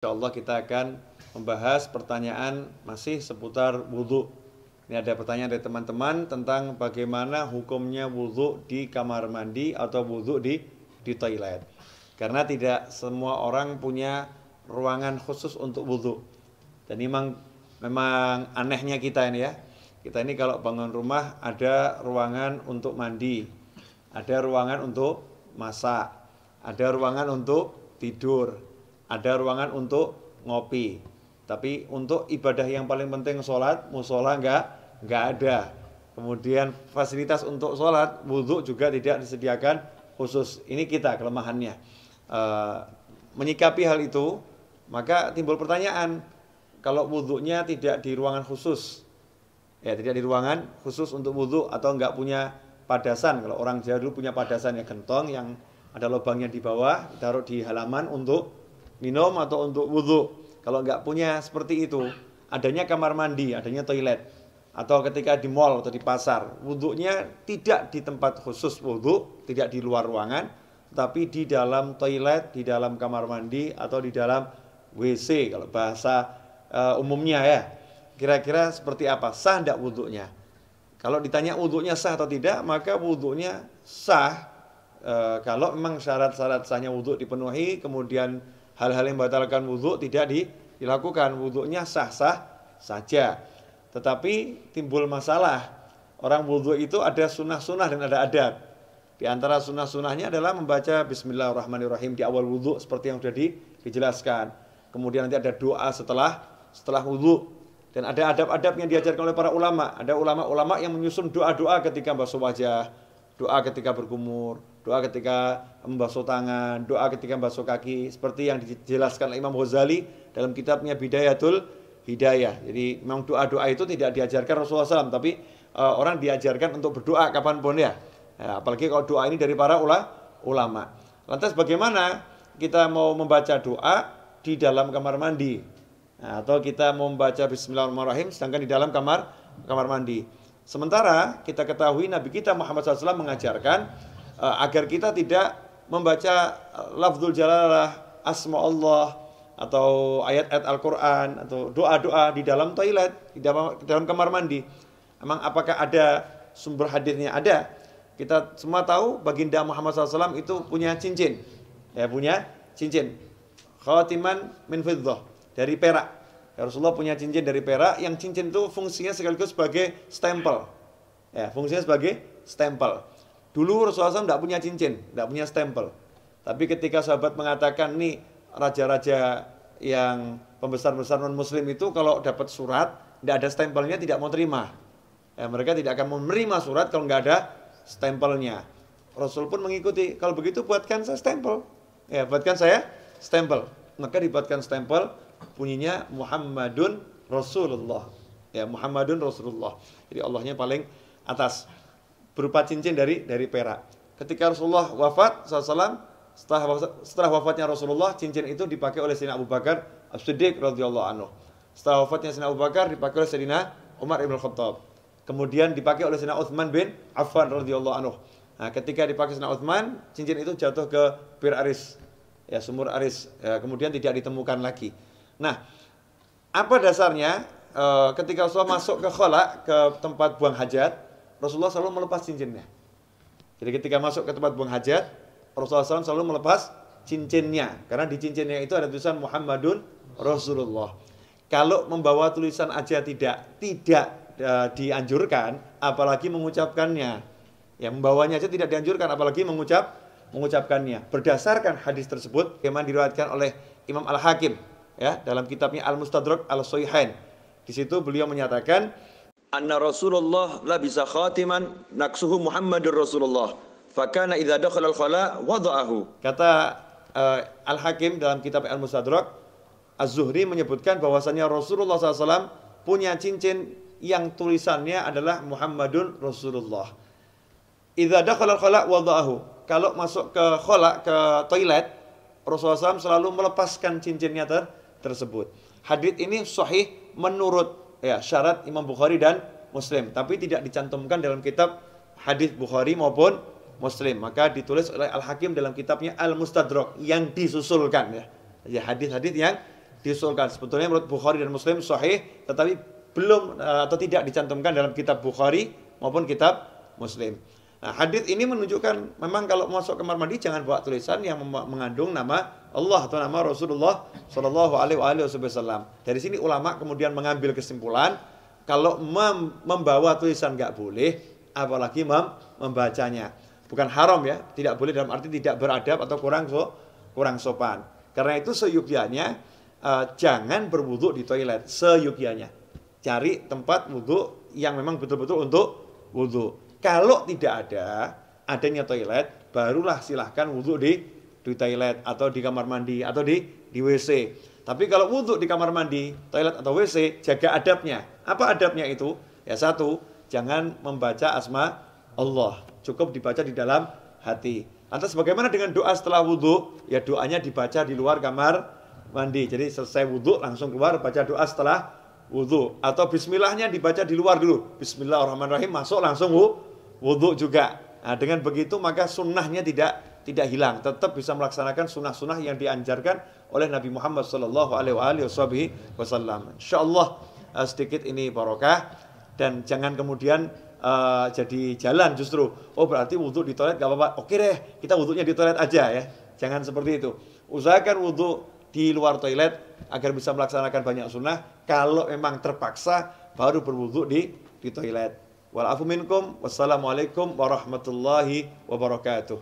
Insya Allah kita akan membahas pertanyaan masih seputar wudhu. Ini ada pertanyaan dari teman-teman tentang bagaimana hukumnya wudhu di kamar mandi atau wudhu di di toilet. Karena tidak semua orang punya ruangan khusus untuk wudhu. Dan memang memang anehnya kita ini ya. Kita ini kalau bangun rumah ada ruangan untuk mandi, ada ruangan untuk masak, ada ruangan untuk tidur, ada ruangan untuk ngopi. Tapi untuk ibadah yang paling penting sholat, musola nggak nggak ada. Kemudian fasilitas untuk sholat, wudhu juga tidak disediakan khusus. Ini kita kelemahannya. E, menyikapi hal itu, maka timbul pertanyaan, kalau wudhunya tidak di ruangan khusus, ya tidak di ruangan khusus untuk wudhu atau nggak punya padasan. Kalau orang Jawa dulu punya padasan yang gentong yang ada lubangnya di bawah, taruh di halaman untuk minum atau untuk wudhu. Kalau nggak punya seperti itu, adanya kamar mandi, adanya toilet. Atau ketika di mall atau di pasar, wudhunya tidak di tempat khusus wudhu, tidak di luar ruangan, tapi di dalam toilet, di dalam kamar mandi, atau di dalam WC, kalau bahasa uh, umumnya ya. Kira-kira seperti apa? Sah tidak wudhunya? Kalau ditanya wudhunya sah atau tidak, maka wudhunya sah e, kalau memang syarat-syarat sahnya wudhu dipenuhi, kemudian hal-hal yang membatalkan wudhu tidak dilakukan wudhunya sah-sah saja tetapi timbul masalah orang wudhu itu ada sunnah-sunnah dan ada adab di antara sunnah-sunnahnya adalah membaca Bismillahirrahmanirrahim di awal wudhu seperti yang sudah di, dijelaskan kemudian nanti ada doa setelah setelah wudhu dan ada adab-adab yang diajarkan oleh para ulama ada ulama-ulama yang menyusun doa-doa ketika basuh wajah doa ketika berkumur, doa ketika membasuh tangan, doa ketika membasuh kaki, seperti yang dijelaskan oleh Imam Ghazali dalam kitabnya Bidayatul Hidayah. Jadi memang doa-doa itu tidak diajarkan Rasulullah SAW, tapi e, orang diajarkan untuk berdoa kapanpun ya. ya. Apalagi kalau doa ini dari para ulama. Lantas bagaimana kita mau membaca doa di dalam kamar mandi? Nah, atau kita mau membaca Bismillahirrahmanirrahim sedangkan di dalam kamar kamar mandi. Sementara kita ketahui Nabi kita Muhammad SAW mengajarkan uh, agar kita tidak membaca eh, lafzul jalalah, asma Allah atau ayat-ayat Al-Qur'an atau doa-doa di dalam toilet, di dalam, di dalam kamar mandi. Emang apakah ada sumber hadirnya? Ada. Kita semua tahu baginda Muhammad SAW itu punya cincin. Ya punya cincin. Khawatiman min fiddah, dari perak. Ya, Rasulullah punya cincin dari perak yang cincin itu fungsinya sekaligus sebagai stempel. Ya, fungsinya sebagai stempel. Dulu Rasulullah SAW tidak punya cincin, tidak punya stempel. Tapi ketika sahabat mengatakan nih raja-raja yang pembesar-besar non muslim itu kalau dapat surat tidak ada stempelnya tidak mau terima. Ya, mereka tidak akan menerima surat kalau nggak ada stempelnya. Rasul pun mengikuti. Kalau begitu buatkan saya stempel. Ya, buatkan saya stempel. Maka dibuatkan stempel bunyinya Muhammadun Rasulullah. Ya, Muhammadun Rasulullah. Jadi Allahnya paling atas berupa cincin dari dari perak. Ketika Rasulullah wafat SAW setelah setelah wafatnya Rasulullah cincin itu dipakai oleh Sina Abu Bakar As-Siddiq radhiyallahu anhu. Setelah wafatnya Sina Abu Bakar dipakai oleh Sayyidina Umar ibn Khattab. Kemudian dipakai oleh Sina Uthman bin Affan radhiyallahu anhu. Nah, ketika dipakai Sina Uthman, cincin itu jatuh ke Bir Aris. Ya, sumur Aris. Ya, kemudian tidak ditemukan lagi. Nah, apa dasarnya e, ketika Rasulullah masuk ke kholak, ke tempat buang hajat, Rasulullah selalu melepas cincinnya. Jadi ketika masuk ke tempat buang hajat, Rasulullah SAW selalu melepas cincinnya. Karena di cincinnya itu ada tulisan Muhammadun Rasulullah. Kalau membawa tulisan aja tidak, tidak e, dianjurkan, apalagi mengucapkannya. Ya, membawanya aja tidak dianjurkan, apalagi mengucap mengucapkannya. Berdasarkan hadis tersebut, yang diriwayatkan oleh Imam Al-Hakim ya dalam kitabnya Al Mustadrak Al Soihain. Di situ beliau menyatakan anna Rasulullah la bisa khatiman naksuhu Muhammadur Rasulullah. Fakana idza dakhala al-khala wada'ahu. Kata uh, eh, Al Hakim dalam kitab Al Mustadrak Az-Zuhri menyebutkan bahwasanya Rasulullah SAW punya cincin yang tulisannya adalah Muhammadun Rasulullah. Idza dakhala al-khala wada'ahu. Kalau masuk ke khala ke toilet Rasulullah SAW selalu melepaskan cincinnya ter tersebut. Hadith ini sahih menurut ya syarat Imam Bukhari dan Muslim, tapi tidak dicantumkan dalam kitab hadis Bukhari maupun Muslim. Maka ditulis oleh Al Hakim dalam kitabnya Al Mustadrak yang disusulkan ya. Ya hadis-hadis yang disusulkan. Sebetulnya menurut Bukhari dan Muslim sahih, tetapi belum atau tidak dicantumkan dalam kitab Bukhari maupun kitab Muslim. Nah, hadith ini menunjukkan memang kalau masuk kamar mandi jangan bawa tulisan yang mengandung nama Allah atau nama Rasulullah Shallallahu Alaihi Wasallam. Dari sini ulama kemudian mengambil kesimpulan kalau mem membawa tulisan nggak boleh, apalagi mem membacanya. Bukan haram ya, tidak boleh dalam arti tidak beradab atau kurang so kurang sopan. Karena itu seyukianya uh, jangan berwudhu di toilet seyukianya. Cari tempat wudhu yang memang betul-betul untuk wudhu kalau tidak ada adanya toilet, barulah silahkan wudhu di di toilet atau di kamar mandi atau di di WC. Tapi kalau wudhu di kamar mandi, toilet atau WC, jaga adabnya. Apa adabnya itu? Ya satu, jangan membaca asma Allah. Cukup dibaca di dalam hati. Atau sebagaimana dengan doa setelah wudhu? Ya doanya dibaca di luar kamar mandi. Jadi selesai wudhu langsung keluar baca doa setelah wudhu. Atau bismillahnya dibaca di luar dulu. Bismillahirrahmanirrahim masuk langsung wudhu wudhu juga. Nah, dengan begitu maka sunnahnya tidak tidak hilang, tetap bisa melaksanakan sunnah-sunnah yang dianjarkan oleh Nabi Muhammad Shallallahu Alaihi Wasallam. Insya Allah eh, sedikit ini barokah dan jangan kemudian uh, jadi jalan justru. Oh berarti wudhu di toilet gak apa-apa. Oke deh, kita wudhunya di toilet aja ya. Jangan seperti itu. Usahakan wudhu di luar toilet agar bisa melaksanakan banyak sunnah. Kalau memang terpaksa baru berwudhu di di toilet. والعفو منكم والسلام عليكم ورحمة الله وبركاته